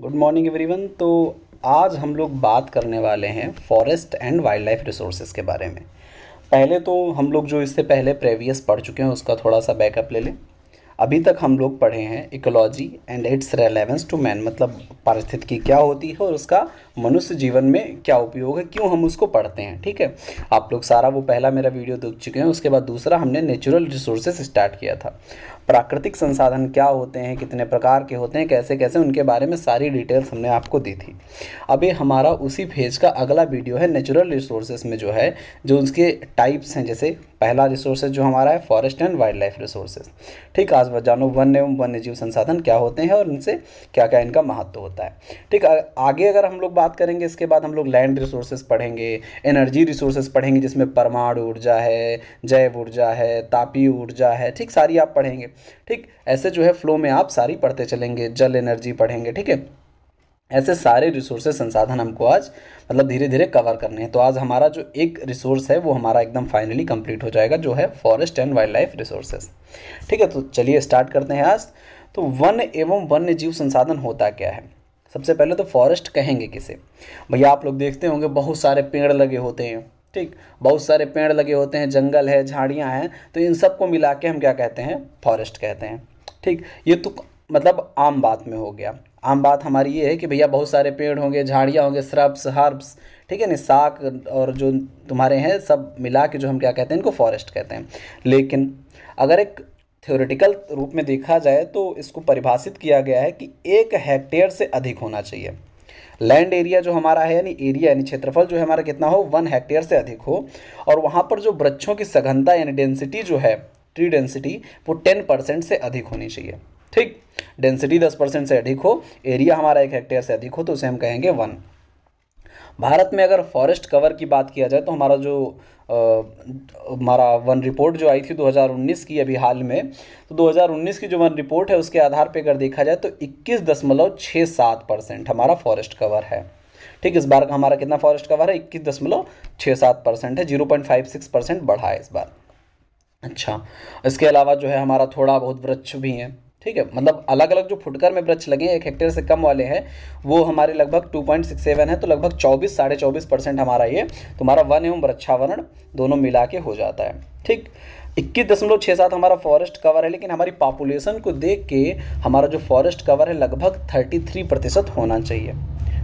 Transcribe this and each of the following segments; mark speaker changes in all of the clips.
Speaker 1: good morning everyone तो आज हम लोग बात करने वाले हैं forest and wildlife resources के बारे में पहले तो हम लोग जो इससे पहले प्रीवियस पढ़ चुके हैं उसका थोड़ा सा बैकअप ले लें अभी तक हम लोग पढ़े हैं ecology and its relevance to man मतलब पारिस्थितिकी क्या होती है और उसका मनुष्य जीवन में क्या उपयोग है क्यों हम उसको पढ़ते हैं ठीक है आप लोग सारा वो पहला मेरा वीडियो देख चुके हैं उसके बाद दूसरा हमने नेचुरल रिसोर्सेज स्टार्ट किया था प्राकृतिक संसाधन क्या होते हैं कितने प्रकार के होते हैं कैसे कैसे उनके बारे में सारी डिटेल्स हमने आपको दी थी अब ये हमारा उसी फेज का अगला वीडियो है नेचुरल रिसोर्सेज में जो है जो उसके टाइप्स हैं जैसे पहला रिसोर्सेज जो हमारा है forest and wildlife resources ठीक आज वह जानो वन एवं वन्य जीव संसाधन क्या होते हैं और उनसे क्या क्या इनका महत्व होता है ठीक आगे अगर हम लोग बात करेंगे इसके बाद हम लोग लैंड रिसोर्सेज पढ़ेंगे एनर्जी रिसोर्सेज पढ़ेंगे जिसमें परमाणु ऊर्जा है जैव ऊर्जा है तापीय ऊर्जा है ठीक सारी आप पढ़ेंगे ठीक ऐसे जो है फ्लो में आप सारी पढ़ते चलेंगे जल एनर्जी पढ़ेंगे ठीक है ऐसे सारे रिसोर्सेज संसाधन हमको आज मतलब धीरे धीरे कवर करने हैं तो आज हमारा जो एक रिसोर्स है वो हमारा एकदम फाइनली कंप्लीट हो जाएगा जो है forest and wildlife resources ठीक है तो चलिए स्टार्ट करते हैं आज तो वन एवं वन्य जीव संसाधन होता क्या है सबसे पहले तो फॉरेस्ट कहेंगे किसे भैया आप लोग देखते होंगे बहुत सारे पेड़ लगे होते हैं ठीक बहुत सारे पेड़ लगे होते हैं जंगल है झाड़ियाँ हैं तो इन सब को मिला के हम क्या कहते हैं फॉरेस्ट कहते हैं ठीक ये तो मतलब आम बात में हो गया आम बात हमारी ये है कि भैया बहुत सारे पेड़ होंगे झाड़ियाँ होंगे श्रब्स हर्ब्स ठीक है ना साग और जो तुम्हारे हैं सब मिला के जो हम क्या कहते हैं इनको फॉरेस्ट कहते हैं लेकिन अगर एक थ्योरेटिकल रूप में देखा जाए तो इसको परिभाषित किया गया है कि एक हेक्टेयर से अधिक होना चाहिए लैंड एरिया जो हमारा है यानी एरिया यानी क्षेत्रफल जो है हमारा कितना हो वन हेक्टेयर से अधिक हो और वहाँ पर जो वृक्षों की सघनता यानी डेंसिटी जो है ट्री डेंसिटी वो टेन परसेंट से अधिक होनी चाहिए ठीक डेंसिटी दस परसेंट से अधिक हो एरिया हमारा एक हेक्टेयर से अधिक हो तो उसे हम कहेंगे वन भारत में अगर फॉरेस्ट कवर की बात किया जाए तो हमारा जो हमारा वन रिपोर्ट जो आई थी 2019 की अभी हाल में तो 2019 की जो वन रिपोर्ट है उसके आधार पर अगर देखा जाए तो इक्कीस दशमलव छः सात परसेंट हमारा फॉरेस्ट कवर है ठीक इस बार का हमारा कितना फॉरेस्ट कवर है इक्कीस दशमलव छः सात परसेंट है zero point five six percent बढ़ा है इस बार अच्छा इसके अलावा जो है हमारा थोड़ा बहुत वृक्ष भी हैं ठीक है मतलब अलग अलग जो फुटकर में वृक्ष लगे हैं एक हेक्टेयर से कम वाले हैं वो हमारे लगभग 2.67 है तो लगभग 24 साढ़े चौबीस परसेंट हमारा ये तुम्हारा वन एवं वृक्षावरण दोनों मिला के हो जाता है ठीक इक्कीस दशमलव छः सात हमारा फॉरेस्ट कवर है लेकिन हमारी पॉपुलेशन को देख के हमारा जो फॉरेस्ट कवर है लगभग थर्टी थ्री प्रतिशत होना चाहिए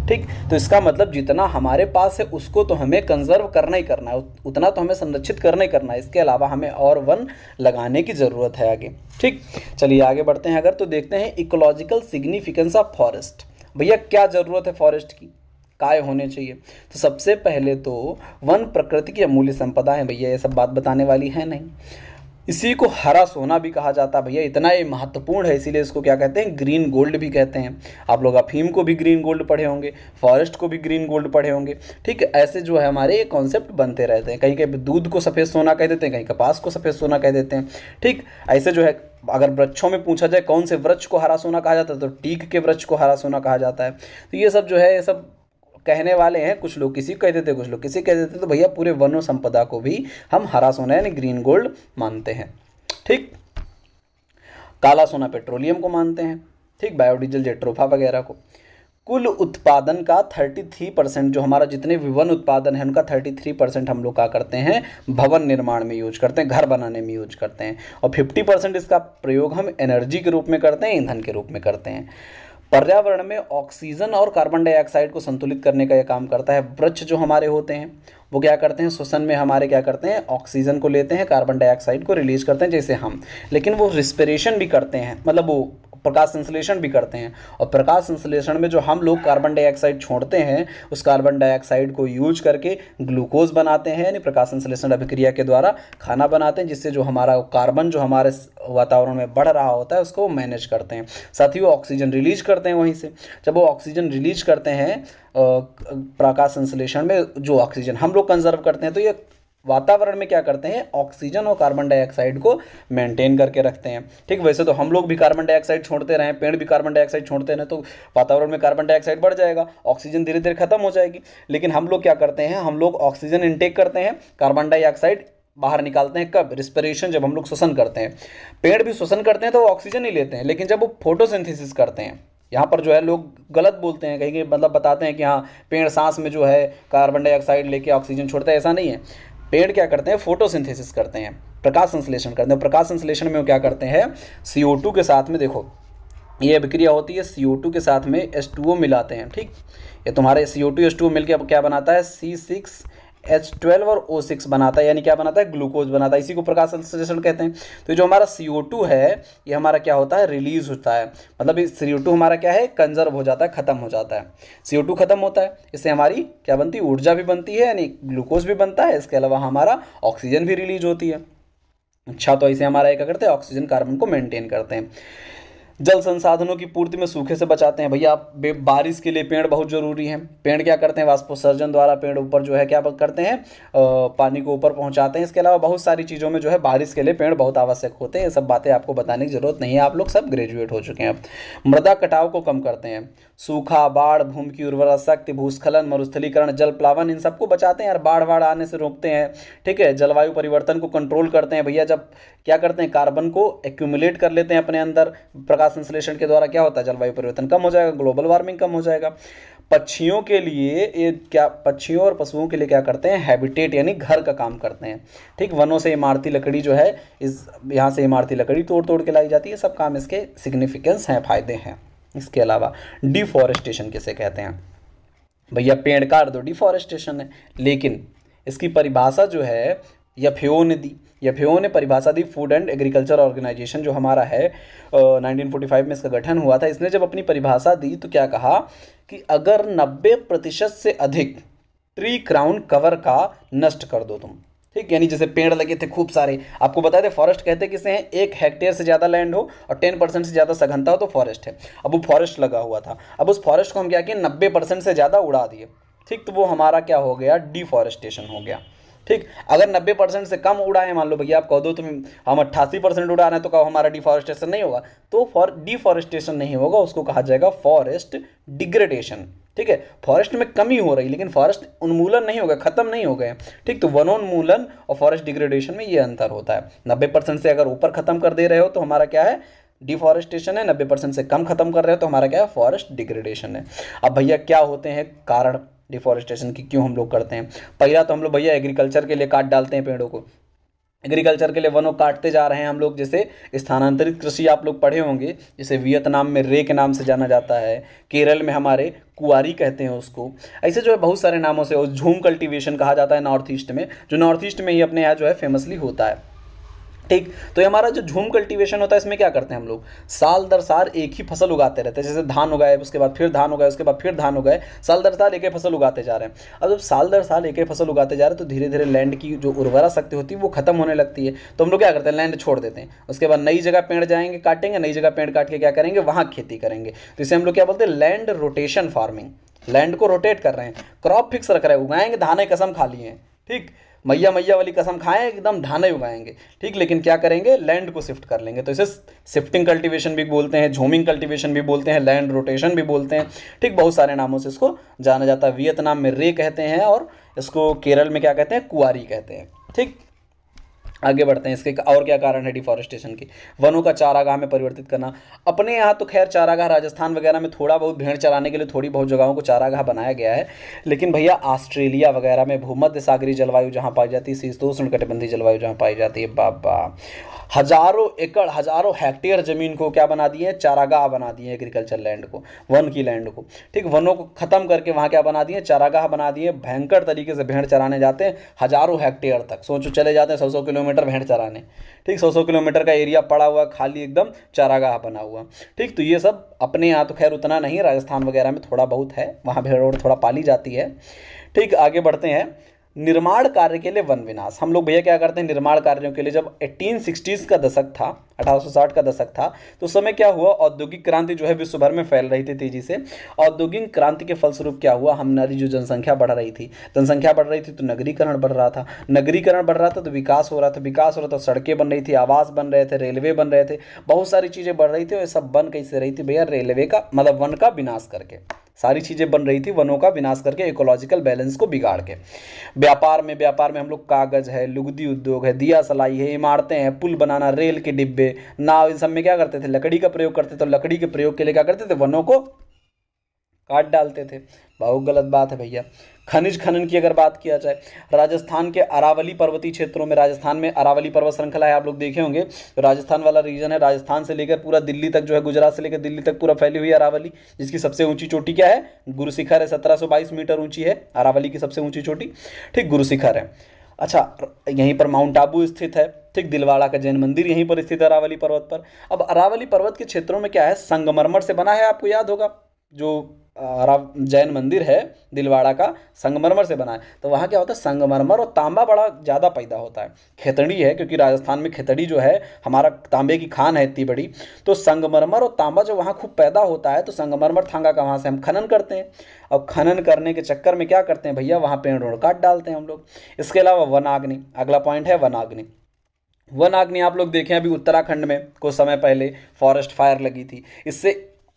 Speaker 1: ठीक तो इसका मतलब जितना हमारे पास है उसको तो हमें कंजर्व करना ही करना है उतना तो हमें संरक्षित करना ही करना है इसके अलावा हमें और वन लगाने की ज़रूरत है आगे ठीक चलिए आगे बढ़ते हैं अगर तो देखते हैं इकोलॉजिकल सिग्निफिकेंस ऑफ फॉरेस्ट भैया क्या ज़रूरत है फॉरेस्ट की काय होने चाहिए तो सबसे पहले तो वन प्रकृति की अमूल्य संपदा है भैया ये सब बात बताने वाली है नहीं इसी को हरा सोना भी कहा जाता है भैया इतना ये महत्वपूर्ण है इसीलिए इसको क्या कहते हैं ग्रीन गोल्ड भी कहते हैं आप लोग अफीम को भी ग्रीन गोल्ड पढ़े होंगे फॉरेस्ट को भी ग्रीन गोल्ड पढ़े होंगे ठीक है ऐसे जो है हमारे ये कॉन्सेप्ट बनते रहते हैं कहीं कहीं दूध को सफ़ेद सोना कह देते हैं कहीं कपास को सफ़ेद सोना कह देते हैं ठीक ऐसे जो है अगर वृक्षों में पूछा जाए कौन से वृक्ष को हरा सोना कहा जाता है तो टीक के वृक्ष को हरा सोना कहा जाता है तो ये सब जो है ये सब कहने वाले हैं कुछ लोग किसी कह देते कुछ लोग किसी कह देते तो भैया पूरे वनो संपदा को भी हम हरा सोना यानी ग्रीन गोल्ड मानते हैं ठीक काला सोना पेट्रोलियम को मानते हैं ठीक बायोडीजल जेट्रोफा वगैरह को कुल उत्पादन का 33 परसेंट जो हमारा जितने भी वन उत्पादन है उनका 33 परसेंट हम लोग क्या करते हैं भवन निर्माण में यूज करते हैं घर बनाने में यूज करते हैं और 50 परसेंट इसका प्रयोग हम एनर्जी के रूप में करते हैं ईंधन के रूप में करते हैं पर्यावरण में ऑक्सीजन और कार्बन डाइऑक्साइड को संतुलित करने का यह काम करता है वृक्ष जो हमारे होते हैं वो क्या करते हैं श्वसन में हमारे क्या करते हैं ऑक्सीजन को लेते हैं कार्बन डाइऑक्साइड को रिलीज करते हैं जैसे हम लेकिन वो रिस्पिरेशन भी करते हैं मतलब वो प्रकाश संश्लेषण भी करते हैं और प्रकाश संश्लेषण में जो हम लोग कार्बन डाइऑक्साइड छोड़ते हैं उस कार्बन डाइऑक्साइड को यूज करके ग्लूकोज बनाते हैं यानी प्रकाश संश्लेषण अभिक्रिया के द्वारा खाना बनाते हैं जिससे जो हमारा कार्बन जो हमारे वातावरण में बढ़ रहा होता है उसको मैनेज करते हैं साथ ही वो ऑक्सीजन रिलीज करते हैं वहीं से जब वो ऑक्सीजन रिलीज करते हैं प्रकाश संश्लेषण में जो ऑक्सीजन हम लोग कंजर्व करते हैं तो ये वातावरण में क्या करते हैं ऑक्सीजन और कार्बन डाइऑक्साइड को मेंटेन करके रखते हैं ठीक वैसे तो हम लोग भी कार्बन डाइऑक्साइड छोड़ते रहें पेड़ भी कार्बन डाइऑक्साइड छोड़ते रहें तो वातावरण में कार्बन डाइऑक्साइड बढ़ जाएगा ऑक्सीजन धीरे धीरे खत्म हो जाएगी लेकिन हम लोग क्या करते हैं हम लोग ऑक्सीजन इनटेक करते हैं कार्बन डाइऑक्साइड बाहर निकालते हैं कब रिस्पिरेशन जब हम लोग श्वसन करते हैं पेड़ भी श्वसन करते हैं तो ऑक्सीजन ही लेते हैं लेकिन जब वो फोटोसिंथेसिस करते हैं यहाँ पर जो है लोग गलत बोलते हैं कहीं मतलब बताते हैं कि हाँ पेड़ सांस में जो है कार्बन डाइऑक्साइड लेके ऑक्सीजन छोड़ता है ऐसा नहीं है पेड़ क्या करते हैं फोटोसिंथेसिस करते हैं प्रकाश संश्लेषण करते हैं प्रकाश संश्लेषण में वो क्या करते हैं सी के साथ में देखो ये अभिक्रिया होती है सी के साथ में एस मिलाते हैं ठीक ये तुम्हारे C O two S two मिलकर क्या बनाता है सी सिक्स एच ट्वेल्व और ओ सिक्स बनाता है यानी क्या बनाता है ग्लूकोज बनाता है इसी को प्रकाश संश्लेषण कहते हैं तो जो हमारा सी ओ टू है ये हमारा क्या होता है रिलीज होता है मतलब सी ओ टू हमारा क्या है कंजर्व हो जाता है खत्म हो जाता है सी ओ टू खत्म होता है इससे हमारी क्या बनती है ऊर्जा भी बनती है यानी ग्लूकोज भी बनता है इसके अलावा हमारा ऑक्सीजन भी रिलीज होती है अच्छा तो ऐसे हमारा क्या करते हैं ऑक्सीजन कार्बन को मेंटेन करते हैं जल संसाधनों की पूर्ति में सूखे से बचाते हैं भैया आप बारिश के लिए पेड़ बहुत ज़रूरी हैं पेड़ क्या करते हैं वास्पोसर्जन द्वारा पेड़ ऊपर जो है क्या करते हैं पानी को ऊपर पहुंचाते हैं इसके अलावा बहुत सारी चीज़ों में जो है बारिश के लिए पेड़ बहुत आवश्यक होते हैं ये सब बातें आपको बताने की ज़रूरत नहीं है आप लोग सब ग्रेजुएट हो चुके हैं मृदा कटाव को कम करते हैं सूखा बाढ़ भूमि की उर्वरा शक्ति भूस्खलन मरुस्थलीकरण जल प्लावन इन सबको बचाते हैं और बाढ़ बाढ़ आने से रोकते हैं ठीक है जलवायु परिवर्तन को कंट्रोल करते हैं भैया जब क्या करते हैं कार्बन को एक्यूमुलेट कर लेते हैं अपने अंदर प्रकार प्रकाश संश्लेषण के द्वारा क्या होता है जलवायु परिवर्तन कम हो जाएगा ग्लोबल वार्मिंग कम हो जाएगा पक्षियों के लिए ये क्या पक्षियों और पशुओं के लिए क्या करते हैं हैबिटेट यानी घर का काम करते हैं ठीक वनों से इमारती लकड़ी जो है इस यहाँ से इमारती लकड़ी तोड़ तोड़ के लाई जाती है सब काम इसके सिग्निफिकेंस हैं फायदे हैं इसके अलावा डिफॉरेस्टेशन किसे कहते हैं भैया पेड़ काट दो डिफॉरेस्टेशन है लेकिन इसकी परिभाषा जो है या फ्यो ने दी फिर ने परिभाषा दी फूड एंड एग्रीकल्चर ऑर्गेनाइजेशन जो हमारा है नाइनटीन 1945 में इसका गठन हुआ था इसने जब अपनी परिभाषा दी तो क्या कहा कि अगर नब्बे प्रतिशत से अधिक ट्री क्राउन कवर का नष्ट कर दो तुम ठीक यानी जैसे पेड़ लगे थे खूब सारे आपको बता दें फॉरेस्ट कहते किसे हैं एक हेक्टेयर से ज़्यादा लैंड हो और टेन परसेंट से ज़्यादा सघनता हो तो फॉरेस्ट है अब वो फॉरेस्ट लगा हुआ था अब उस फॉरेस्ट को हम क्या किए नब्बे परसेंट से ज़्यादा उड़ा दिए ठीक तो वो हमारा क्या हो गया डिफॉरेस्टेशन हो गया ठीक अगर 90 परसेंट से कम उड़ाए मान लो भैया आप कह दो तुम हम अट्ठासी परसेंट उड़ा रहे हैं तो कहो हमारा डिफॉरेस्टेशन नहीं होगा तो फॉर डिफॉरेस्टेशन नहीं होगा उसको कहा जाएगा फॉरेस्ट डिग्रेडेशन ठीक है फॉरेस्ट में कमी हो रही लेकिन फॉरेस्ट उन्मूलन नहीं हो गया खत्म नहीं हो गए ठीक तो वनोन्मूलन और फॉरेस्ट डिग्रेडेशन में ये अंतर होता है नब्बे परसेंट से अगर ऊपर खत्म कर दे रहे हो तो हमारा क्या है डिफॉरेस्टेशन है नब्बे परसेंट से कम खत्म कर रहे हो तो हमारा क्या है फॉरेस्ट डिग्रेडेशन है अब भैया क्या होते हैं कारण डिफॉरेस्टेशन की क्यों हम लोग करते हैं पहला तो हम लोग भैया एग्रीकल्चर के लिए काट डालते हैं पेड़ों को एग्रीकल्चर के लिए वनों काटते जा रहे हैं हम लोग जैसे स्थानांतरित कृषि आप लोग पढ़े होंगे जैसे वियतनाम में रे के नाम से जाना जाता है केरल में हमारे कुआरी कहते हैं उसको ऐसे जो है बहुत सारे नामों से झूम कल्टीवेशन कहा जाता है नॉर्थ ईस्ट में जो नॉर्थ ईस्ट में ही अपने यहाँ जो है फेमसली होता है ठीक तो ये हमारा जो झूम कल्टीवेशन होता है इसमें क्या करते हैं हम लोग साल दर साल एक ही फसल उगाते रहते हैं जैसे धान उगाए उसके बाद फिर धान उगाए उसके बाद फिर धान उगाए साल दर साल एक ही फसल उगाते जा रहे हैं अब जब साल दर साल एक ही फसल उगाते जा रहे हैं तो धीरे धीरे लैंड की जो उर्वरा शक्ति होती है वो खत्म होने लगती है तो हम लोग क्या करते हैं लैंड छोड़ देते हैं उसके बाद नई जगह पेड़ जाएंगे काटेंगे नई जगह पेड़ काट के क्या करेंगे वहाँ खेती करेंगे तो इसे हम लोग क्या बोलते हैं लैंड रोटेशन फार्मिंग लैंड को रोटेट कर रहे हैं क्रॉप फिक्स रख रहे हैं उगाएंगे धाने कसम खा लिए ठीक मैया मैया वाली कसम खाएं एकदम धाने उगाएंगे ठीक लेकिन क्या करेंगे लैंड को शिफ्ट कर लेंगे तो इसे शिफ्टिंग कल्टिवेशन भी बोलते हैं झूमिंग कल्टिवेशन भी बोलते हैं लैंड रोटेशन भी बोलते हैं ठीक बहुत सारे नामों से इसको जाना जाता है वियतनाम में रे कहते हैं और इसको केरल में क्या कहते हैं कुआरी कहते हैं ठीक आगे बढ़ते हैं इसके और क्या कारण है डिफॉरेस्टेशन के वनों का चारागाह में परिवर्तित करना अपने यहाँ तो खैर चारागाह राजस्थान वगैरह में थोड़ा बहुत भेड़ चराने के लिए थोड़ी बहुत जगहों को चारागाह बनाया गया है लेकिन भैया ऑस्ट्रेलिया वगैरह में भूमध्य सागरी जलवायु जहाँ पाई जाती है शीतोष्ण कटिबंधी जलवायु जहाँ पाई जाती है बाबा हजारों एकड़ हजारों हेक्टेयर जमीन को क्या बना दिए चारागाह बना दिए एग्रीकल्चर लैंड को वन की लैंड को ठीक वनों को ख़त्म करके वहाँ क्या बना दिए चारागाह बना दिए भयंकर तरीके से भेड़ चराने जाते हैं हजारों हेक्टेयर तक सोचो चले जाते हैं सौ सौ किलोमीटर किलोमीटर भेंट चराने ठीक सौ सौ किलोमीटर का एरिया पड़ा हुआ खाली एकदम चारागाह बना हुआ ठीक तो ये सब अपने यहाँ तो खैर उतना नहीं राजस्थान वगैरह में थोड़ा बहुत है वहाँ भेड़ थोड़ा पाली जाती है ठीक आगे बढ़ते हैं निर्माण कार्य के लिए वन विनाश हम लोग भैया क्या करते हैं निर्माण कार्यों के लिए जब एटीन का दशक था 1860 का दशक था तो समय क्या हुआ औद्योगिक क्रांति जो है विश्वभर में फैल रही थी तेजी से औद्योगिक क्रांति के फलस्वरूप क्या हुआ हमारी जो जनसंख्या बढ़ रही थी जनसंख्या बढ़ रही थी तो नगरीकरण बढ़ रहा था नगरीकरण बढ़ रहा था तो विकास हो रहा था विकास हो रहा था सड़कें बन रही थी आवास बन रहे थे रेलवे बन रहे थे बहुत सारी चीज़ें बढ़ रही थी और ये सब बन कैसे रही थी भैया रेलवे का मतलब वन का विनाश करके सारी चीज़ें बन रही थी वनों का विनाश करके इकोलॉजिकल बैलेंस को बिगाड़ के व्यापार में व्यापार में हम लोग कागज़ है लुगदी उद्योग है दिया सलाई है इमारतें हैं पुल बनाना रेल के डिब्बे नाव इन सब में क्या करते थे लकड़ी का प्रयोग करते थे लकड़ी के प्रयोग के लिए क्या करते थे वनों को काट डालते थे बहुत गलत बात है भैया खनिज खनन की अगर बात किया जाए राजस्थान के अरावली पर्वतीय क्षेत्रों में राजस्थान में अरावली पर्वत श्रृंखला है आप लोग देखे होंगे तो राजस्थान वाला रीजन है राजस्थान से लेकर पूरा दिल्ली तक जो है गुजरात से लेकर दिल्ली तक पूरा फैली हुई अरावली जिसकी सबसे ऊंची चोटी क्या है गुरुशिखर है सत्रह मीटर ऊंची है अरावली की सबसे ऊंची चोटी ठीक गुरुशिखर है अच्छा यहीं पर माउंट आबू स्थित है ठीक दिलवाड़ा का जैन मंदिर यहीं पर स्थित है अरावली पर्वत पर अब अरावली पर्वत के क्षेत्रों में क्या है संगमरमर से बना है आपको याद होगा जो जैन मंदिर है दिलवाड़ा का संगमरमर से बना है तो वहाँ क्या होता है संगमरमर और तांबा बड़ा ज़्यादा पैदा होता है खेतड़ी है क्योंकि राजस्थान में खेतड़ी जो है हमारा तांबे की खान है इतनी बड़ी तो संगमरमर और तांबा जब वहाँ खूब पैदा होता है तो संगमरमर थांगा का वहाँ से हम खनन करते हैं और खनन करने के चक्कर में क्या करते हैं भैया वहाँ पेड़ ओड़ काट डालते हैं हम लोग इसके अलावा वनाग्नि अगला पॉइंट है वनाग्नि वनाग्नि आप लोग देखें अभी उत्तराखंड में कुछ समय पहले फॉरेस्ट फायर लगी थी इससे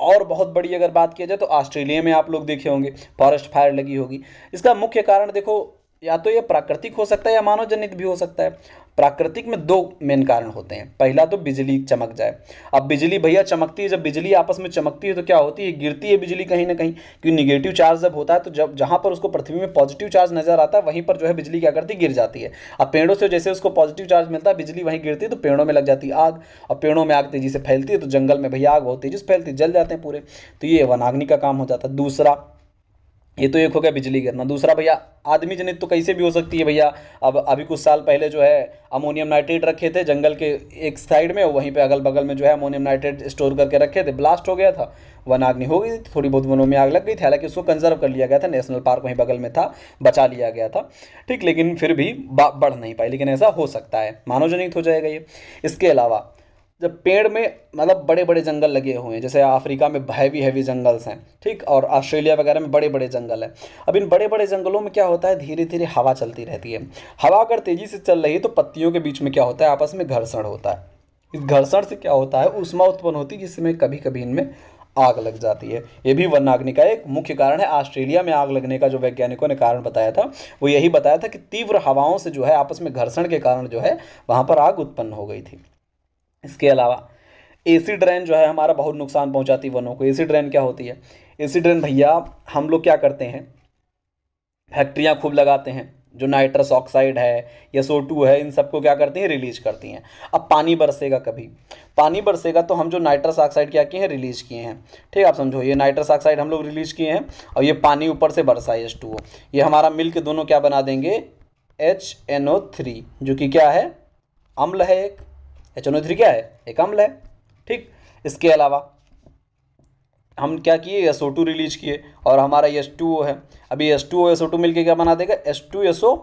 Speaker 1: और बहुत बड़ी अगर बात किया जाए तो ऑस्ट्रेलिया में आप लोग देखे होंगे फॉरेस्ट फायर लगी होगी इसका मुख्य कारण देखो या तो ये प्राकृतिक हो सकता है या मानव जनित भी हो सकता है प्राकृतिक में दो मेन कारण होते हैं पहला तो बिजली चमक जाए अब बिजली भैया चमकती है जब बिजली आपस में चमकती है तो क्या होती है गिरती है बिजली कहीं ना कहीं क्योंकि निगेटिव चार्ज जब होता है तो जब जहाँ पर उसको पृथ्वी में पॉजिटिव चार्ज नजर आता है वहीं पर जो है बिजली क्या करती गिर जाती है अब पेड़ों से जैसे उसको पॉजिटिव चार्ज मिलता है बिजली वहीं गिरती है तो पेड़ों में लग जाती है आग और पेड़ों में आग तेजी से फैलती है तो जंगल में भैया आग बहुत तेजी से फैलती जल जाते हैं पूरे तो ये वनाग्नि का काम हो जाता है दूसरा ये तो एक हो गया बिजली गिरना दूसरा भैया आदमी जनित तो कैसे भी हो सकती है भैया अब अभी कुछ साल पहले जो है अमोनियम नाइट्रेट रखे थे जंगल के एक साइड में वहीं पे अगल बगल में जो है अमोनियम नाइट्रेट स्टोर करके रखे थे ब्लास्ट हो गया था वन आग्नि हो गई थोड़ी बहुत वनों में आग लग गई थी हालांकि उसको कंजर्व कर लिया गया था नेशनल पार्क वहीं बगल में था बचा लिया गया था ठीक लेकिन फिर भी बढ़ नहीं पाई लेकिन ऐसा हो सकता है मानवजनित हो जाएगा ये इसके अलावा जब पेड़ में मतलब बड़े बड़े जंगल लगे हुए हैं जैसे अफ्रीका में हैवी हैवी जंगल्स हैं ठीक और ऑस्ट्रेलिया वगैरह में बड़े बड़े जंगल हैं अब इन बड़े बड़े जंगलों में क्या होता है धीरे धीरे हवा चलती रहती है हवा अगर तेज़ी से चल रही है तो पत्तियों के बीच में क्या होता है आपस में घर्षण होता है इस घर्षण से क्या होता है उष्मा उत्पन्न होती है जिसमें कभी कभी इनमें आग लग जाती है ये भी वनाग्नि का एक मुख्य कारण है ऑस्ट्रेलिया में आग लगने का जो वैज्ञानिकों ने कारण बताया था वो यही बताया था कि तीव्र हवाओं से जो है आपस में घर्षण के कारण जो है वहाँ पर आग उत्पन्न हो गई थी इसके अलावा एसी ड्रेन जो है हमारा बहुत नुकसान पहुंचाती है वनों को एसी ड्रेन क्या होती है एसी ड्रेन भैया हम लोग क्या करते हैं फैक्ट्रियाँ खूब लगाते हैं जो नाइट्रस ऑक्साइड है या सो टू है इन सबको क्या करती हैं रिलीज करती हैं अब पानी बरसेगा कभी पानी बरसेगा तो हम जो नाइट्रस ऑक्साइड क्या किए हैं रिलीज किए हैं ठीक है आप समझो ये नाइट्रस ऑक्साइड हम लोग रिलीज किए हैं और ये पानी ऊपर से बरसा एच टू ये हमारा मिल के दोनों क्या बना देंगे एच एन ओ थ्री जो कि क्या है अम्ल है एक एच एन ओ थ्री क्या है एक अम्ल है ठीक इसके अलावा हम क्या किए एस ओ टू रिलीज किए और हमारा एस टू ओ है अभी S two O S O two मिलकर क्या बना देगा S two S O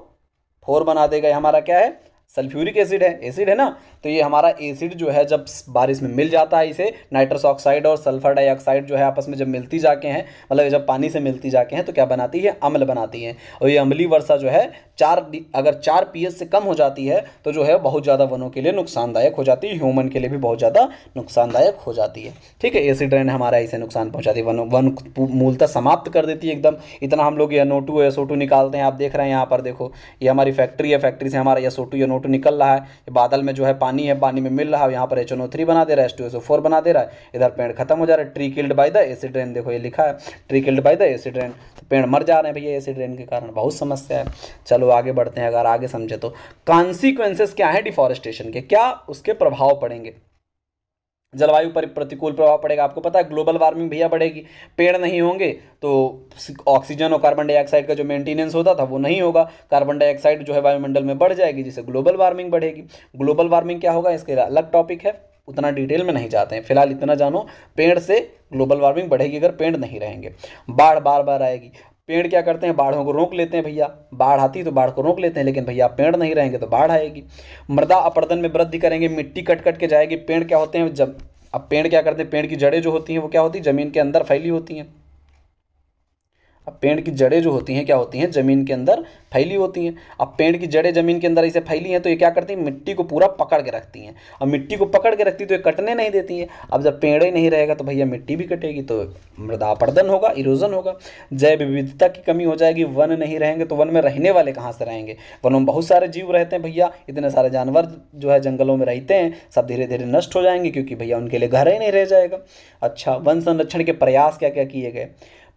Speaker 1: four बना देगा हमारा क्या है सल्फ्यूरिक एसिड है एसिड है ना तो ये हमारा एसिड जो है जब बारिश में मिल जाता है इसे नाइट्रस ऑक्साइड और सल्फर डाइऑक्साइड जो है आपस में जब मिलती जाके हैं मतलब जब पानी से मिलती जाके हैं तो क्या बनाती है अम्ल बनाती है और ये अम्ली वर्षा जो है चार अगर चार पी से कम हो जाती है तो जो है बहुत ज़्यादा वनों के लिए नुकसानदायक हो जाती है ह्यूमन के लिए भी बहुत ज़्यादा नुकसानदायक हो जाती है ठीक है एसिड रेन हमारा इसे नुकसान पहुँचाती है वन वन मूलतः समाप्त कर देती है एकदम इतना हम लोग एनो टू निकालते हैं आप देख रहे हैं यहाँ पर देखो ये हमारी फैक्ट्री है फैक्ट्री से हमारा एसओ टू फ्रूट निकल रहा है बादल में जो है पानी है पानी में मिल रहा है यहाँ पर एच बना दे रहा है एस बना दे रहा है इधर पेड़ खत्म हो जा रहा है tree killed by the acid rain देखो ये लिखा है tree killed by the acid rain पेड़ मर जा रहे हैं भैया एसिड ड्रेन के कारण बहुत समस्या है चलो आगे बढ़ते हैं अगर आगे समझे तो कॉन्सिक्वेंसेस क्या है डिफॉरेस्टेशन के क्या उसके प्रभाव पड़ेंगे जलवायु पर प्रतिकूल प्रभाव पड़ेगा आपको पता है ग्लोबल वार्मिंग भैया बढ़ेगी पेड़ नहीं होंगे तो ऑक्सीजन और कार्बन डाइऑक्साइड का जो मेंटेनेंस होता था वो नहीं होगा कार्बन डाइऑक्साइड जो है वायुमंडल में बढ़ जाएगी जिससे ग्लोबल वार्मिंग बढ़ेगी ग्लोबल वार्मिंग क्या होगा इसके अलग टॉपिक है उतना डिटेल में नहीं जाते हैं फिलहाल इतना जानो पेड़ से ग्लोबल वार्मिंग बढ़ेगी अगर पेड़ नहीं रहेंगे बाढ़ बार बार आएगी पेड़ क्या करते हैं बाढ़ों को रोक लेते हैं भैया बाढ़ आती है तो बाढ़ को रोक लेते हैं लेकिन भैया पेड़ नहीं रहेंगे तो बाढ़ आएगी मृदा अपर्दन में वृद्धि करेंगे मिट्टी कट कट के जाएगी पेड़ क्या होते हैं जब अब पेड़ क्या करते हैं पेड़ की जड़ें जो होती हैं वो क्या होती है ज़मीन के अंदर फैली होती हैं अब पेड़ की जड़ें जो होती हैं क्या होती हैं ज़मीन के अंदर फैली होती हैं अब पेड़ की जड़ें ज़मीन के अंदर ऐसे फैली हैं तो ये क्या करती हैं मिट्टी को पूरा पकड़ के रखती हैं और मिट्टी को पकड़ के रखती तो ये कटने नहीं देती हैं अब जब पेड़ ही नहीं रहेगा तो भैया मिट्टी भी कटेगी तो मृदा अपर्दन होगा इरोजन होगा जैव विविधता की कमी हो जाएगी वन नहीं रहेंगे तो वन में रहने वाले कहाँ से रहेंगे वनों में बहुत सारे जीव रहते हैं भैया इतने सारे जानवर जो है जंगलों में रहते हैं सब धीरे धीरे नष्ट हो जाएंगे क्योंकि भैया उनके लिए घर ही नहीं रह जाएगा अच्छा वन संरक्षण के प्रयास क्या क्या किए गए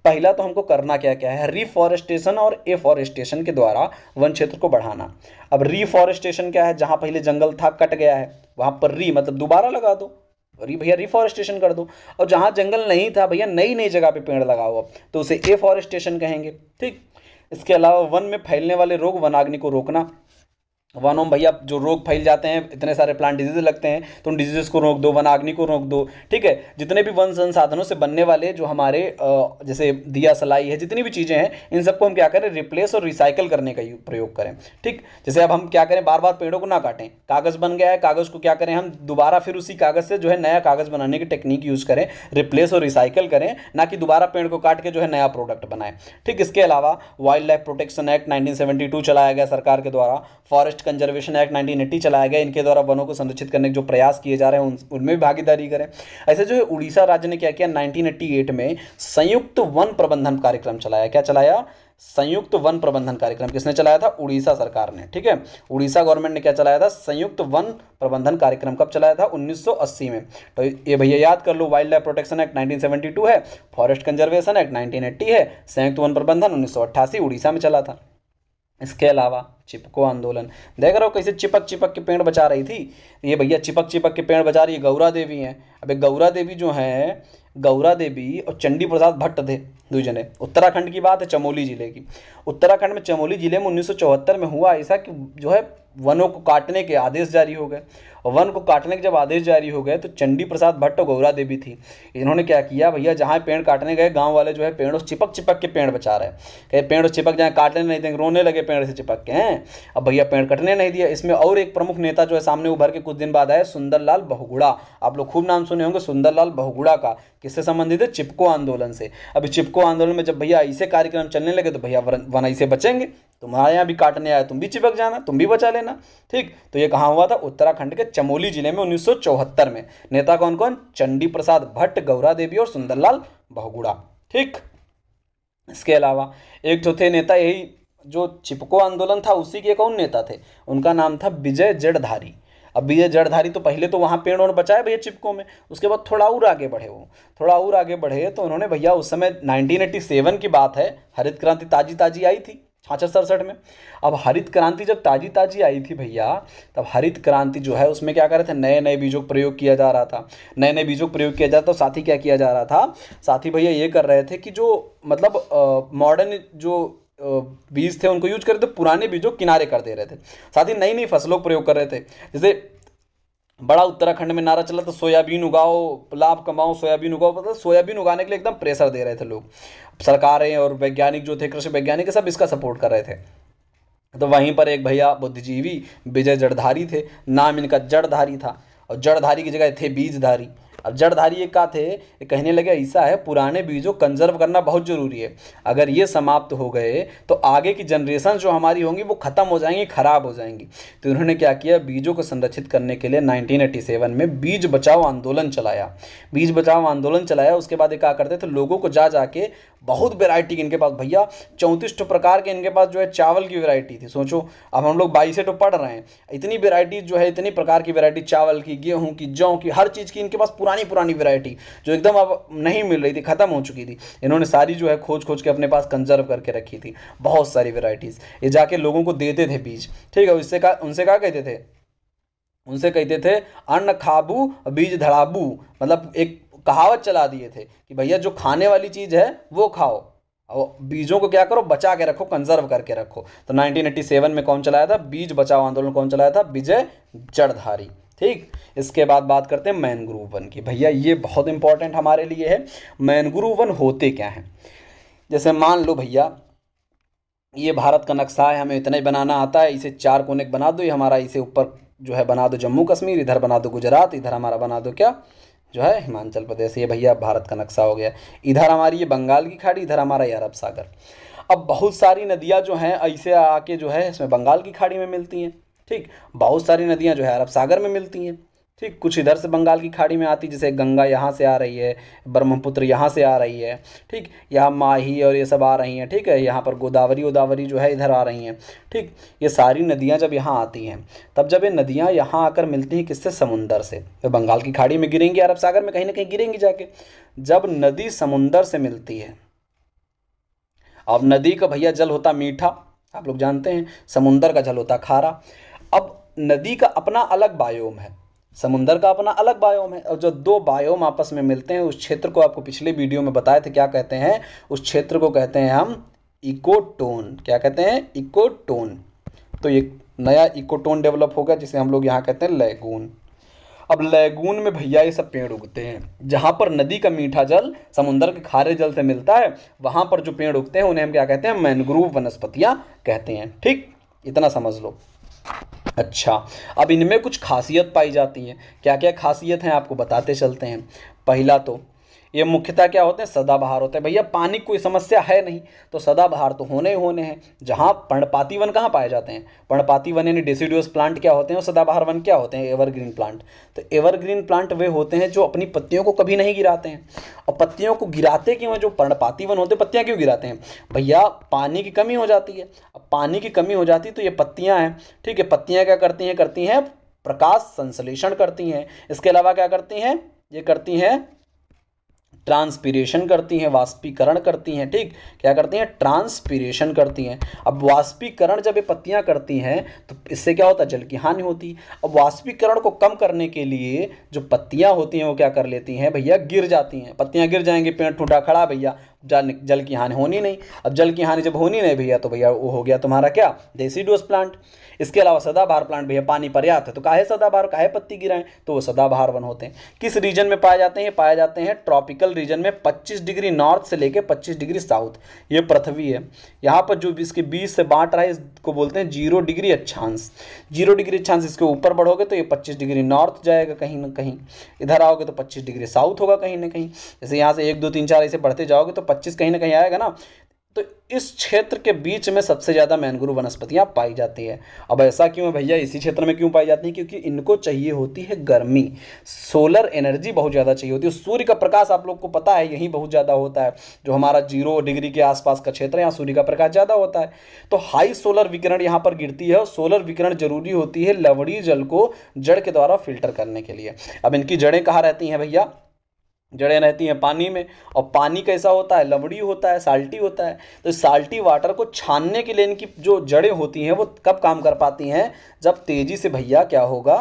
Speaker 1: पहला तो हमको करना क्या क्या है रिफॉरेस्टेशन और एफॉरेस्टेशन के द्वारा वन क्षेत्र को बढ़ाना अब रिफॉरेस्टेशन क्या है जहां पहले जंगल था कट गया है वहां पर री मतलब दोबारा लगा दो री भैया रिफॉरेस्टेशन कर दो और जहां जंगल नहीं था भैया नई नई जगह पे पेड़ लगाओ अब तो उसे एफॉरेस्टेशन कहेंगे ठीक इसके अलावा वन में फैलने वाले रोग वनाग्नि को रोकना वन ओम भैया जो रोग फैल जाते हैं इतने सारे प्लांट डिजीज लगते हैं तो उन डिजीजेस को रोक दो वन अग्नि को रोक दो ठीक है जितने भी वन संसाधनों से बनने वाले जो हमारे जैसे दिया सलाई है जितनी भी चीज़ें हैं इन सबको हम क्या करें रिप्लेस और रिसाइकल करने का प्रयोग करें ठीक जैसे अब हम क्या करें बार बार पेड़ों को ना काटें कागज़ बन गया है कागज़ को क्या करें हम दोबारा फिर उसी कागज़ से जो है नया कागज़ बनाने की टेक्निक यूज़ करें रिप्लेस और रिसाइकल करें ना कि दोबारा पेड़ को काट के जो है नया प्रोडक्ट बनाएं ठीक इसके अलावा wildlife protection act nineteen चलाया गया सरकार के द्वारा forest forest conservation act nineteen eighty चलाया गया इनके द्वारा वनों को संरक्षित करने के जो प्रयास किए जा रहे हैं उन, उनमें भी भागीदारी करें ऐसे जो है उड़ीसा राज्य ने क्या किया नाइनटीन एट्टी एट में संयुक्त वन प्रबंधन कार्यक्रम चलाया क्या चलाया संयुक्त वन प्रबंधन कार्यक्रम किसने चलाया था उड़ीसा सरकार ने ठीक है उड़ीसा गवर्नमेंट ने क्या चलाया था संयुक्त वन प्रबंधन कार्यक्रम कब चलाया था 1980 में तो ये भैया याद कर लो वाइल्ड लाइफ प्रोटेक्शन एक्ट 1972 है फॉरेस्ट कंजर्वेशन एक्ट 1980 है संयुक्त वन प्रबंधन 1988 उड़ीसा में चला था इसके अलावा चिपको आंदोलन देख रहे हो कैसे चिपक चिपक के पेड़ बचा रही थी ये भैया चिपक चिपक के पेड़ बचा रही है गौरा देवी हैं अबे गौरा देवी जो हैं गौरा देवी और चंडी प्रसाद भट्ट थे दूजने उत्तराखंड की बात है चमोली जिले की उत्तराखंड में चमोली जिले में उन्नीस में हुआ ऐसा कि जो है वनों को काटने के आदेश जारी हो गए और वन को काटने के जब आदेश जारी हो गए तो चंडी प्रसाद भट्ट और गौरा देवी थी इन्होंने क्या किया भैया जहाँ पेड़ काटने गए गांव वाले जो है पेड़ों से चिपक चिपक के पेड़ बचा रहे कहे पेड़ चिपक जाए काटने नहीं देंगे रोने लगे पेड़ से चिपक के हैं अब भैया पेड़ कटने नहीं दिया इसमें और एक प्रमुख नेता जो है सामने उभर के कुछ दिन बाद आए सुंदरलाल बहुगुड़ा आप लोग खूब नाम सुने होंगे सुंदरलाल बहुगुड़ा का किससे संबंधित है चिपको आंदोलन से अभी चिपको इको आंदोलन में जब भैया ऐसे कार्यक्रम चलने लगे तो भैया वन ऐसे बचेंगे तुम्हारे यहाँ भी काटने आया तुम भी चिपक जाना तुम भी बचा लेना ठीक तो ये कहाँ हुआ था उत्तराखंड के चमोली जिले में उन्नीस में नेता कौन कौन चंडी प्रसाद भट्ट गौरा देवी और सुंदरलाल बहुगुड़ा ठीक इसके अलावा एक चौथे नेता यही जो चिपको आंदोलन था उसी के कौन नेता थे उनका नाम था विजय जड़धारी अब ये जड़धारी तो पहले तो वहाँ पेड़ और बचाए भैया चिपकों में उसके बाद थोड़ा और आगे बढ़े वो थोड़ा और आगे बढ़े तो उन्होंने भैया उस समय 1987 की बात है हरित क्रांति ताजी ताजी आई थी छाछठ सड़सठ में अब हरित क्रांति जब ताजी ताजी आई थी भैया तब हरित क्रांति जो है उसमें क्या कर रहे थे नए नए बीजों का प्रयोग किया जा रहा था नए नए बीजों का प्रयोग किया जा रहा था तो साथ ही क्या किया जा रहा था साथ ही भैया ये कर रहे थे कि जो मतलब मॉडर्न जो बीज थे उनको यूज कर रहे थे पुराने बीजों किनारे कर दे रहे थे साथ ही नई नई फसलों प्रयोग कर रहे थे जैसे बड़ा उत्तराखंड में नारा चला था तो सोयाबीन उगाओ लाभ कमाओ सोयाबीन उगाओ मतलब सोयाबीन उगाने के लिए एकदम प्रेशर दे रहे थे लोग सरकारें और वैज्ञानिक जो थे कृषि वैज्ञानिक सब इसका सपोर्ट कर रहे थे तो वहीं पर एक भैया बुद्धिजीवी विजय जड़धारी थे नाम इनका जड़धारी था और जड़धारी की जगह थे बीजधारी अब जड़धारी एक का थे कहने लगे ऐसा है पुराने बीजों कंजर्व करना बहुत ज़रूरी है अगर ये समाप्त हो गए तो आगे की जनरेशन जो हमारी होंगी वो ख़त्म हो जाएंगी ख़राब हो जाएंगी तो इन्होंने क्या किया बीजों को संरक्षित करने के लिए 1987 में बीज बचाओ आंदोलन चलाया बीज बचाओ आंदोलन चलाया उसके बाद क्या करते थे लोगों को जा जाके बहुत वेरायटी इनके पास भैया चौंतीस प्रकार के इनके पास जो है चावल की वेरायटी थी सोचो अब हम लोग बाईस तो पढ़ रहे हैं इतनी वेरायटी जो है इतनी प्रकार की वेरायटी चावल की गेहूँ की जौ की हर चीज़ की इनके पास पुरानी पुरानी वेरायटी जो एकदम अब नहीं मिल रही थी ख़त्म हो चुकी थी इन्होंने सारी जो है खोज खोज के अपने पास कंजर्व करके रखी थी बहुत सारी वेराइटीज़ ये जाके लोगों को देते थे बीज ठीक है उससे का उनसे क्या कहते थे उनसे कहते थे अन्न खाबू बीज धड़ाबू मतलब एक कहावत चला दिए थे कि भैया जो खाने वाली चीज़ है वो खाओ और बीजों को क्या करो बचा के रखो कंजर्व करके रखो तो 1987 में कौन चलाया था बीज बचाओ आंदोलन कौन चलाया था विजय जड़धारी ठीक इसके बाद बात करते हैं मैनग्रूव वन की भैया ये बहुत इंपॉर्टेंट हमारे लिए है मैनग्रूव वन होते क्या हैं जैसे मान लो भैया ये भारत का नक्शा है हमें इतना ही बनाना आता है इसे चार कोने बना दो ये हमारा इसे ऊपर जो है बना दो जम्मू कश्मीर इधर बना दो गुजरात इधर हमारा बना दो क्या जो है हिमाचल प्रदेश ये भैया भारत का नक्शा हो गया इधर हमारी ये बंगाल की खाड़ी इधर हमारा ये अरब सागर अब बहुत सारी नदियाँ जो हैं ऐसे आके जो है इसमें बंगाल की खाड़ी में मिलती हैं ठीक बहुत सारी नदियाँ जो है अरब सागर में मिलती हैं ठीक कुछ इधर से बंगाल की खाड़ी में आती जैसे गंगा यहाँ से आ रही है ब्रह्मपुत्र यहाँ से आ रही है ठीक यहाँ माही और ये सब आ रही हैं ठीक है यहाँ पर गोदावरी उदावरी जो है इधर आ रही हैं ठीक ये सारी नदियाँ जब यहाँ आती हैं तब जब ये नदियाँ यहाँ आकर मिलती हैं किससे समुंदर से तो बंगाल की खाड़ी में गिरेंगी अरब सागर में कहीं ना कहीं गिरेंगी जाके जब नदी समुंदर से मिलती है अब नदी का भैया जल होता मीठा आप लोग जानते हैं समुंदर का जल होता खारा अब नदी का अपना अलग बायोम है समुंदर का अपना अलग बायोम है और जो दो बायोम आपस में मिलते हैं उस क्षेत्र को आपको पिछले वीडियो में बताए थे क्या कहते हैं उस क्षेत्र को कहते हैं हम इकोटोन क्या कहते हैं इकोटोन तो ये नया इकोटोन डेवलप होगा जिसे हम लोग यहाँ कहते हैं लैगून अब लैगून में भैया ये सब पेड़ उगते हैं जहाँ पर नदी का मीठा जल समुंदर के खारे जल से मिलता है वहाँ पर जो पेड़ उगते हैं उन्हें हम क्या कहते हैं मैनग्रोव वनस्पतियाँ कहते हैं ठीक इतना समझ लो अच्छा अब इनमें कुछ खासियत पाई जाती हैं क्या क्या खासियत हैं आपको बताते चलते हैं पहला तो ये मुख्यतः क्या होते हैं सदाबहार होते हैं भैया पानी की कोई समस्या है नहीं तो सदाबहार तो होने ही होने हैं जहाँ पर्णपाती वन कहाँ पाए जाते हैं पर्णपाती वन यानी डेसीडुअस प्लांट क्या होते हैं और सदाबहार वन क्या होते हैं एवरग्रीन प्लांट तो एवरग्रीन प्लांट वे होते हैं जो अपनी पत्तियों को कभी नहीं गिराते हैं और पत्तियों को गिराते क्यों हैं जो पर्णपाती वन होते हैं पत्तियाँ क्यों गिराते हैं भैया पानी की कमी हो जाती है अब पानी की कमी हो जाती है तो ये पत्तियाँ हैं ठीक है पत्तियाँ क्या करती हैं करती हैं प्रकाश संश्लेषण करती हैं इसके अलावा क्या करती हैं ये करती हैं ट्रांसपीरेशन करती हैं वाष्पीकरण करती हैं ठीक क्या करती हैं ट्रांसपीरेशन करती हैं अब वाष्पीकरण जब ये पत्तियाँ करती हैं तो इससे क्या होता है जल की हानि होती अब वाष्पीकरण को कम करने के लिए जो पत्तियाँ होती हैं वो क्या कर लेती हैं भैया गिर जाती हैं पत्तियाँ गिर जाएंगी पेड़ टूटा खड़ा भैया जल जल की हानि होनी नहीं अब जल की हानि जब होनी नहीं भैया तो भैया वो हो गया तुम्हारा क्या देसी डोस प्लांट इसके अलावा सदाबहार प्लांट भी है पानी पर्याप्त है तो काहे सदाबहार काहे पत्ती गिराएं तो वो सदाबहार वन होते हैं किस रीजन में पाए जाते हैं पाए जाते हैं ट्रॉपिकल रीजन में पच्चीस डिग्री नॉर्थ से लेकर पच्चीस डिग्री साउथ ये पृथ्वी है यहाँ पर जो इसके बीस से बांट रहा है इसको बोलते हैं जीरो डिग्री अच्छांश जीरो डिग्री अच्छांश इसके ऊपर बढ़ोगे तो ये पच्चीस डिग्री नॉर्थ जाएगा कहीं ना कहीं इधर आओगे तो पच्चीस डिग्री साउथ होगा कहीं ना कहीं जैसे यहाँ से एक दो तीन चार ऐसे बढ़ते जाओगे तो पच्चीस कहीं ना कहीं आएगा ना तो इस क्षेत्र के बीच में सबसे ज़्यादा मैनग्रोव वनस्पतियाँ पाई जाती हैं अब ऐसा क्यों है भैया इसी क्षेत्र में क्यों पाई जाती हैं क्योंकि इनको चाहिए होती है गर्मी सोलर एनर्जी बहुत ज़्यादा चाहिए होती है सूर्य का प्रकाश आप लोग को पता है यहीं बहुत ज़्यादा होता है जो हमारा जीरो डिग्री के आसपास का क्षेत्र है यहाँ सूर्य का प्रकाश ज़्यादा होता है तो हाई सोलर विकिरण यहाँ पर गिरती है और सोलर विकिरण जरूरी होती है लवड़ी जल को जड़ के द्वारा फिल्टर करने के लिए अब इनकी जड़ें कहाँ रहती हैं भैया जड़ें रहती हैं पानी में और पानी कैसा होता है लवड़ी होता है साल्टी होता है तो साल्टी वाटर को छानने के लिए इनकी जो जड़ें होती हैं वो कब काम कर पाती हैं जब तेज़ी से भैया क्या होगा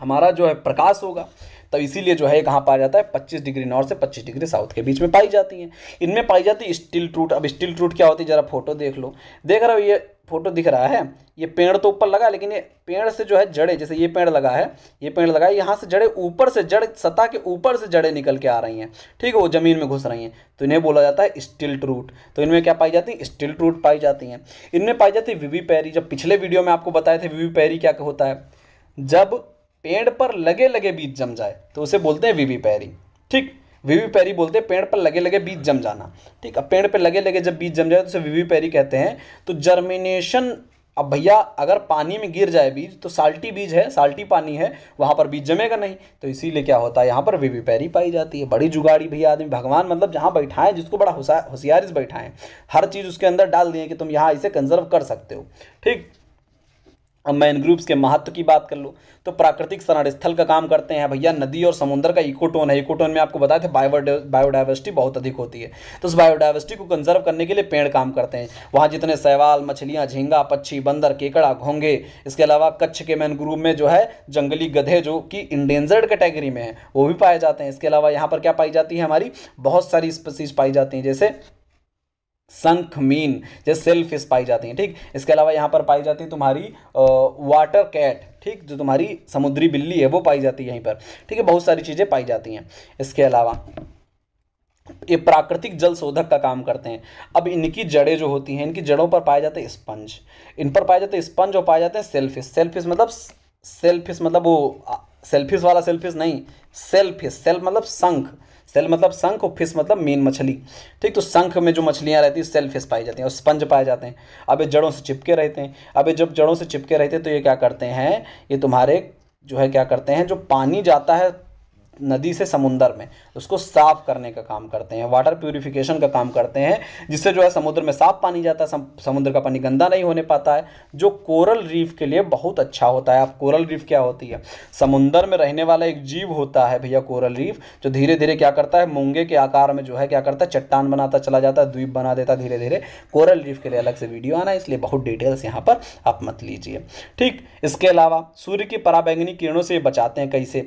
Speaker 1: हमारा जो है प्रकाश होगा तब तो इसीलिए जो है कहाँ पाया जाता है 25 डिग्री नॉर्थ से 25 डिग्री साउथ के बीच में पाई जाती हैं इनमें पाई जाती है स्टील ट्रूट अब स्टील ट्रूट क्या होती है जरा फोटो देख लो देख रहे हो ये फोटो दिख रहा है ये पेड़ तो ऊपर लगा लेकिन ये पेड़ से जो है जड़े जैसे ये पेड़ लगा है ये पेड़ लगा है यहाँ से जड़े ऊपर से जड़ सतह के ऊपर से जड़े निकल के आ रही हैं ठीक है वो ज़मीन में घुस रही हैं तो इन्हें बोला जाता है स्टिल्ट रूट तो इनमें क्या पाई जाती है स्टिल्ट रूट पाई जाती हैं इनमें पाई जाती है विवी पैरी जब पिछले वीडियो में आपको बताए थे वी पैरी क्या होता है जब पेड़ पर लगे लगे बीज जम जाए तो उसे बोलते हैं विवी पैरी ठीक वीवी पैरी बोलते हैं पेड़ पर लगे लगे बीज जम जाना ठीक है पेड़ पर लगे लगे जब बीज जम जाए तो उसे वीवी पैरी कहते हैं तो जर्मिनेशन अब भैया अगर पानी में गिर जाए बीज तो साल्टी बीज है साल्टी पानी है वहाँ पर बीज जमेगा नहीं तो इसीलिए क्या होता है यहाँ पर वीवी पैरी पाई जाती है बड़ी जुगाड़ी भैया आदमी भगवान मतलब जहाँ बैठाएं जिसको बड़ा होशियारी से बैठाएं हर चीज़ उसके अंदर डाल दिए कि तुम यहाँ इसे कंजर्व कर सकते हो ठीक अब मैनग्रूव्स ग्रुप्स के महत्व की बात कर लो तो प्राकृतिक स्थल का काम करते हैं भैया नदी और समुद्र का इकोटोन है इकोटोन में आपको बताया था बायोडाइवर्सिटी बहुत अधिक होती है तो उस बायोडाइवर्सिटी को कंजर्व करने के लिए पेड़ काम करते हैं वहाँ जितने सैवाल मछलियाँ झींगा पक्षी बंदर केकड़ा घोंगे इसके अलावा कच्छ के मैन ग्रुप में जो है जंगली गधे जो कि इंडेंजर्ड कैटेगरी में है वो भी पाए जाते हैं इसके अलावा यहाँ पर क्या पाई जाती है हमारी बहुत सारी स्पेसीज पाई जाती हैं जैसे मीन जो सेल्फ पाई जाती हैं ठीक इसके अलावा यहाँ पर पाई जाती है तुम्हारी वाटर कैट ठीक जो तुम्हारी समुद्री बिल्ली है वो पाई जाती है यहीं पर ठीक है बहुत सारी चीज़ें पाई जाती हैं इसके अलावा ये प्राकृतिक जल शोधक का काम करते हैं अब इनकी जड़ें जो होती हैं इनकी जड़ों पर पाए जाते हैं स्पंज इन पर पाए जाते हैं स्पंज और पाए जाते हैं सेल्फिश सेल्फिश मतलब सेल्फिश मतलब वो सेल्फिश वाला सेल्फिश नहीं सेल्फिश सेल्फ मतलब संख सेल मतलब शंख और फिश मतलब मेन मछली ठीक तो शंख में जो मछलियाँ रहती हैं सेल फिश पाई जाती हैं और स्पंज पाए जाते हैं अब ये जड़ों से चिपके रहते हैं अब ये जब जड़ों से चिपके रहते हैं तो ये क्या करते हैं ये तुम्हारे जो है क्या करते हैं जो पानी जाता है नदी से समुंदर में उसको साफ करने का काम करते हैं वाटर प्योरीफिकेशन का काम करते हैं जिससे जो है समुद्र में साफ पानी जाता है समुद्र का पानी गंदा नहीं होने पाता है जो कोरल रीफ के लिए बहुत अच्छा होता है आप कोरल रीफ क्या होती है समुद्र में रहने वाला एक जीव होता है भैया कोरल रीफ जो धीरे धीरे क्या करता है मूंगे के आकार में जो है क्या करता है चट्टान बनाता चला जाता है द्वीप बना देता धीरे धीरे कोरल रीफ के लिए अलग से वीडियो आना इसलिए बहुत डिटेल्स यहाँ पर आप मत लीजिए ठीक इसके अलावा सूर्य की पराबैंगनी किरणों से बचाते हैं कैसे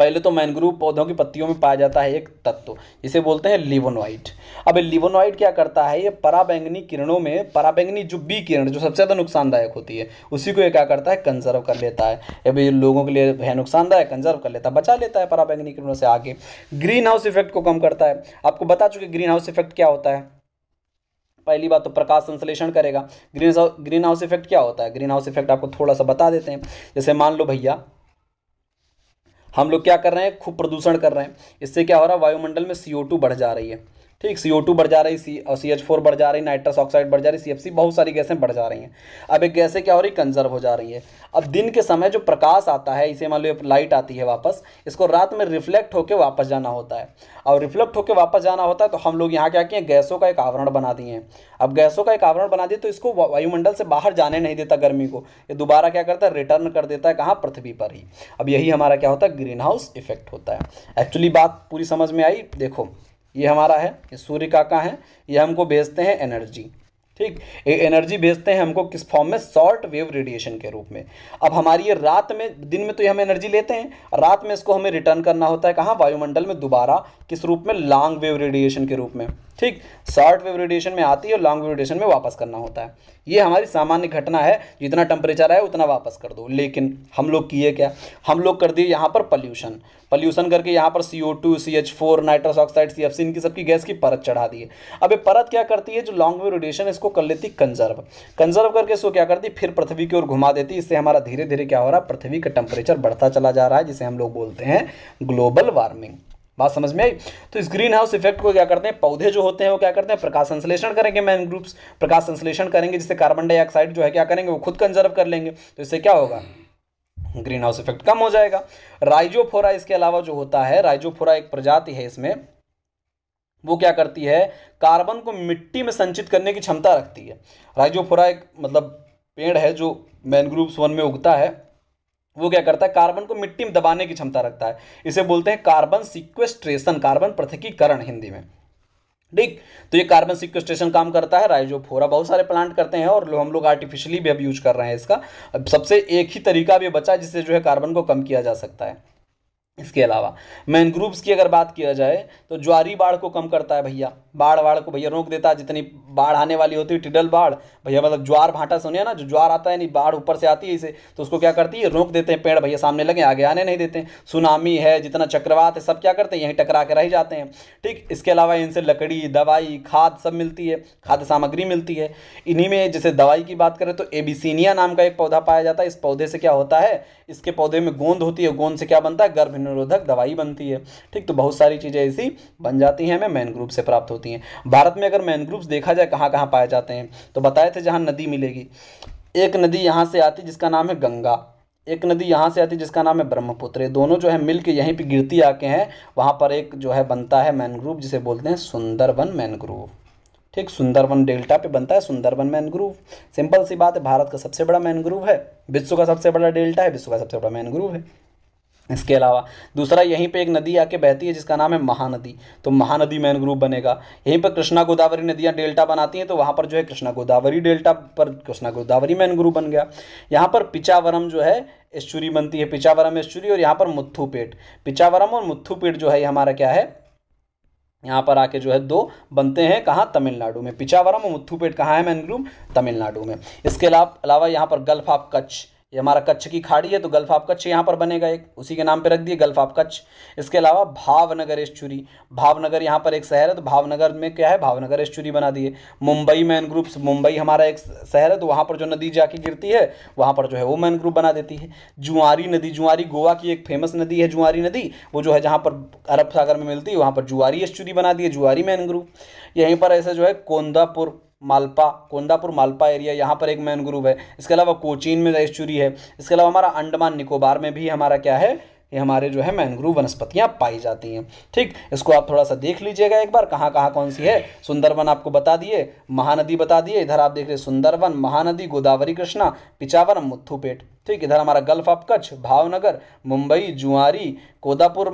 Speaker 1: पहले तो मैनग्रूव पौधों की पत्तियों में पाया जाता है एक तत्व जिसे बोलते हैं लिवोनोइट अब लिवोनोइट क्या करता है ये पराबैंगनी किरणों में पराबैंगनी जो बी किरण जो सबसे ज़्यादा नुकसानदायक होती है उसी को ये क्या करता है कंजर्व कर लेता है अब ये लोगों के लिए है नुकसानदायक कंजर्व कर लेता है बचा लेता है पराबैंगनी किरणों से आगे ग्रीन हाउस इफेक्ट को कम करता है आपको बता चुके ग्रीन हाउस इफेक्ट क्या होता है पहली बात तो प्रकाश संश्लेषण करेगा ग्रीन ग्रीन हाउस इफेक्ट क्या होता है ग्रीन हाउस इफेक्ट आपको थोड़ा सा बता देते हैं जैसे मान लो भैया हम लोग क्या कर रहे हैं खूब प्रदूषण कर रहे हैं इससे क्या हो रहा है वायुमंडल में सी बढ़ जा रही है ठीक सी ओ टू बढ़ जा रही सी और सी एच फोर बढ़ जा रही नाइट्रस ऑक्साइड बढ़ जा रही सी एफ सी बहुत सारी गैसें बढ़ जा रही हैं अब एक गैसें क्या हो रही कंजर्व हो जा रही है अब दिन के समय जो प्रकाश आता है इसे मान लो लाइट आती है वापस इसको रात में रिफ्लेक्ट होकर वापस जाना होता है और रिफ्लेक्ट होकर वापस जाना होता है तो हम लोग यहाँ क्या किए गैसों का एक आवरण बना दिए हैं अब गैसों का एक आवरण बना दिए तो इसको वायुमंडल से बाहर जाने नहीं देता गर्मी को ये दोबारा क्या करता है रिटर्न कर देता है कहाँ पृथ्वी पर ही अब यही हमारा क्या होता है ग्रीन हाउस इफेक्ट होता है एक्चुअली बात पूरी समझ में आई देखो ये हमारा है ये सूर्य काका है ये हमको भेजते हैं एनर्जी ठीक ये एनर्जी भेजते हैं हमको किस फॉर्म में शॉर्ट वेव रेडिएशन के रूप में अब हमारी ये रात में दिन में तो ये हम एनर्जी लेते हैं रात में इसको हमें रिटर्न करना होता है कहाँ वायुमंडल में दोबारा किस रूप में लॉन्ग वेव रेडिएशन के रूप में ठीक शॉर्ट वेव रेडिएशन में आती है और लॉन्ग वेव रेडिएशन में वापस करना होता है ये हमारी सामान्य घटना है जितना टेम्परेचर आए उतना वापस कर दो लेकिन हम लोग किए क्या हम लोग कर दिए यहाँ पर पल्यूशन पल्यूशन करके यहाँ पर C O two C H four nitrous oxide C F C इनकी सबकी गैस की परत चढ़ा दिए अब ये परत क्या करती है जो लॉन्ग वेव रेडिएशन इसको कर लेती कंजर्व कंजर्व करके इसको क्या करती फिर पृथ्वी की ओर घुमा देती इससे हमारा धीरे धीरे क्या हो रहा है पृथ्वी का टेम्परेचर बढ़ता चला जा रहा है जिसे हम लोग बोलते हैं ग्लोबल वार्मिंग बात समझ में आई तो इस ग्रीन हाउस इफेक्ट को क्या करते हैं पौधे जो होते हैं वो क्या करते हैं प्रकाश संश्लेषण करेंगे मैन ग्रुप्स प्रकाश संश्लेषण करेंगे जिससे कार्बन डाइऑक्साइड जो है क्या करेंगे वो खुद कंजर्व कर लेंगे तो इससे क्या होगा ग्रीन हाउस इफेक्ट कम हो जाएगा राइजोफोरा इसके अलावा जो होता है राइजोफोरा एक प्रजाति है इसमें वो क्या करती है कार्बन को मिट्टी में संचित करने की क्षमता रखती है राइजोफोरा एक मतलब पेड़ है जो मैनग्रूव्स वन में उगता है वो क्या करता है कार्बन को मिट्टी में दबाने की क्षमता रखता है इसे बोलते हैं कार्बन सिक्वेस्ट्रेशन कार्बन पृथकीकरण हिंदी में ठीक तो ये कार्बन सिक्वेस्ट्रेशन काम करता है राइजोफोरा बहुत सारे प्लांट करते हैं और हम लोग आर्टिफिशियली भी अब यूज कर रहे हैं इसका अब सबसे एक ही तरीका भी बचा जिससे जो है कार्बन को कम किया जा सकता है इसके अलावा मैनग्रूव्स की अगर बात किया जाए तो ज्वारी बाढ़ को कम करता है भैया बाढ़ बाढ़ को भैया रोक देता है जितनी बाढ़ आने वाली होती है टिडल बाढ़ भैया मतलब ज्वार भाटा सुनिए ना जो ज्वार आता है नहीं बाढ़ ऊपर से आती है इसे तो उसको क्या करती है रोक देते हैं पेड़ भैया सामने लगे आगे आने नहीं देते सुनामी है जितना चक्रवात है सब क्या करते हैं यहीं टकरा के रह जाते हैं ठीक इसके अलावा इनसे लकड़ी दवाई खाद सब मिलती है खाद्य सामग्री मिलती है इन्हीं में जैसे दवाई की बात करें तो एबिसिनिया नाम का एक पौधा पाया जाता है इस पौधे से क्या होता है इसके पौधे में गोंद होती है गोंद से क्या बनता है गर्भ रोग दवाई बनती है ठीक तो बहुत सारी चीज़ें ऐसी बन जाती हैं हमें मैनग्रूव से प्राप्त होती हैं भारत में अगर मैनग्रूव देखा जाए कहाँ कहाँ पाए जाते हैं तो बताए थे जहाँ नदी मिलेगी एक नदी यहाँ से आती जिसका नाम है गंगा एक नदी यहाँ से आती है जिसका नाम है ब्रह्मपुत्र दोनों जो है मिलके यहीं पे गिरती आके हैं वहाँ पर एक जो है बनता है मैनग्रूव जिसे बोलते हैं सुंदरवन मैनग्रूव ठीक सुंदरवन डेल्टा पे बनता है सुंदरवन मैनग्रूव सिंपल सी बात है भारत का सबसे बड़ा मैनग्रूव है विश्व का सबसे बड़ा डेल्टा है विश्व का सबसे बड़ा मैनग्रूव है इसके अलावा दूसरा यहीं पे एक नदी आके बहती है जिसका नाम है महानदी तो महानदी ग्रुप बनेगा यहीं पर कृष्णा गोदावरी नदियाँ डेल्टा बनाती हैं तो वहाँ पर जो है कृष्णा गोदावरी डेल्टा पर कृष्णा गोदावरी ग्रुप बन गया यहाँ पर पिचावरम जो है एश्चुरी बनती है पिचावरम एश्चुरी और यहाँ पर मुत्थूपेट पिचावरम और मुत्थूपेट जो है हमारा क्या है यहाँ पर आके जो है दो बनते हैं कहाँ तमिलनाडु में पिचावरम और मुथुपेट कहाँ है ग्रुप तमिलनाडु में इसके अलावा यहाँ पर गल्फ ऑफ कच्छ ये हमारा कच्छ की खाड़ी है तो गल्फ ऑफ कच्छ यहाँ पर बनेगा एक उसी के नाम पे रख दिए गल्फ ऑफ कच्छ इसके अलावा भावनगर एस्चुरी भावनगर यहाँ पर एक शहर है तो भावनगर में क्या है भावनगर एस्चुरी बना दिए मुंबई मैन ग्रुप्स मुंबई हमारा एक शहर है तो वहाँ पर जो नदी जाके गिरती है वहाँ पर जो है वो मैन ग्रुप बना देती है जुआरी नदी जुआरी गोवा की एक फेमस नदी है जुआरी नदी वो जो है जहाँ पर अरब सागर में मिलती है वहाँ पर जुआरी एस्चुरी बना दिए जुआरी मैन ग्रुप यहीं पर ऐसे जो है कोंदापुर मालपा कोंदापुर मालपा एरिया यहाँ पर एक मैन ग्रुप है इसके अलावा कोचीन में एस्चुरी है इसके अलावा हमारा अंडमान निकोबार में भी हमारा क्या है ये हमारे जो है मैनग्रोव वनस्पतियाँ पाई जाती हैं ठीक इसको आप थोड़ा सा देख लीजिएगा एक बार कहाँ कहाँ कौन सी है सुंदरवन आपको बता दिए महानदी बता दिए इधर आप देख रहे सुंदरवन महानदी गोदावरी कृष्णा पिचावरम मुथुपेट ठीक इधर हमारा गल्फ ऑफ कच्छ भावनगर मुंबई जुआरी कोदापुर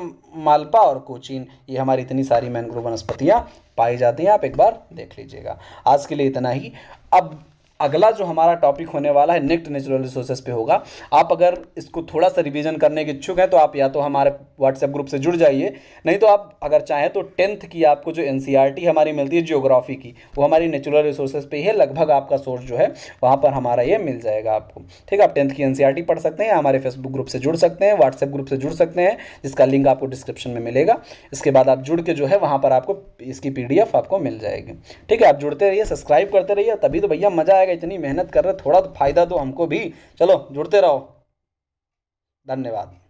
Speaker 1: मालपा और कोचीन ये हमारी इतनी सारी मैनग्रोव वनस्पतियाँ पाई जाती हैं आप एक बार देख लीजिएगा आज के लिए इतना ही अब अगला जो हमारा टॉपिक होने वाला है नेक्स्ट नेचुरल रिसोर्सेज पे होगा आप अगर इसको थोड़ा सा रिवीजन करने के इच्छुक हैं तो आप या तो हमारे व्हाट्सएप ग्रुप से जुड़ जाइए नहीं तो आप अगर चाहें तो टेंथ की आपको जो एन हमारी मिलती है जियोग्राफी की वो हमारी नेचुरल रिसोर्सेज पे ही है लगभग आपका सोर्स जो है वहाँ पर हमारा ये मिल जाएगा आपको ठीक है आप टेंथ की एन पढ़ सकते हैं हमारे फेसबुक ग्रुप से जुड़ सकते हैं व्हाट्सएप ग्रुप से जुड़ सकते हैं जिसका लिंक आपको डिस्क्रिप्शन में मिलेगा इसके बाद आप जुड़ के जो है वहाँ पर आपको इसकी पी आपको मिल जाएगी ठीक है आप जुड़ते रहिए सब्सक्राइब करते रहिए तभी तो भैया मज़ा आएगा जाएगा इतनी मेहनत कर रहे थोड़ा तो फायदा दो हमको भी चलो जुड़ते रहो धन्यवाद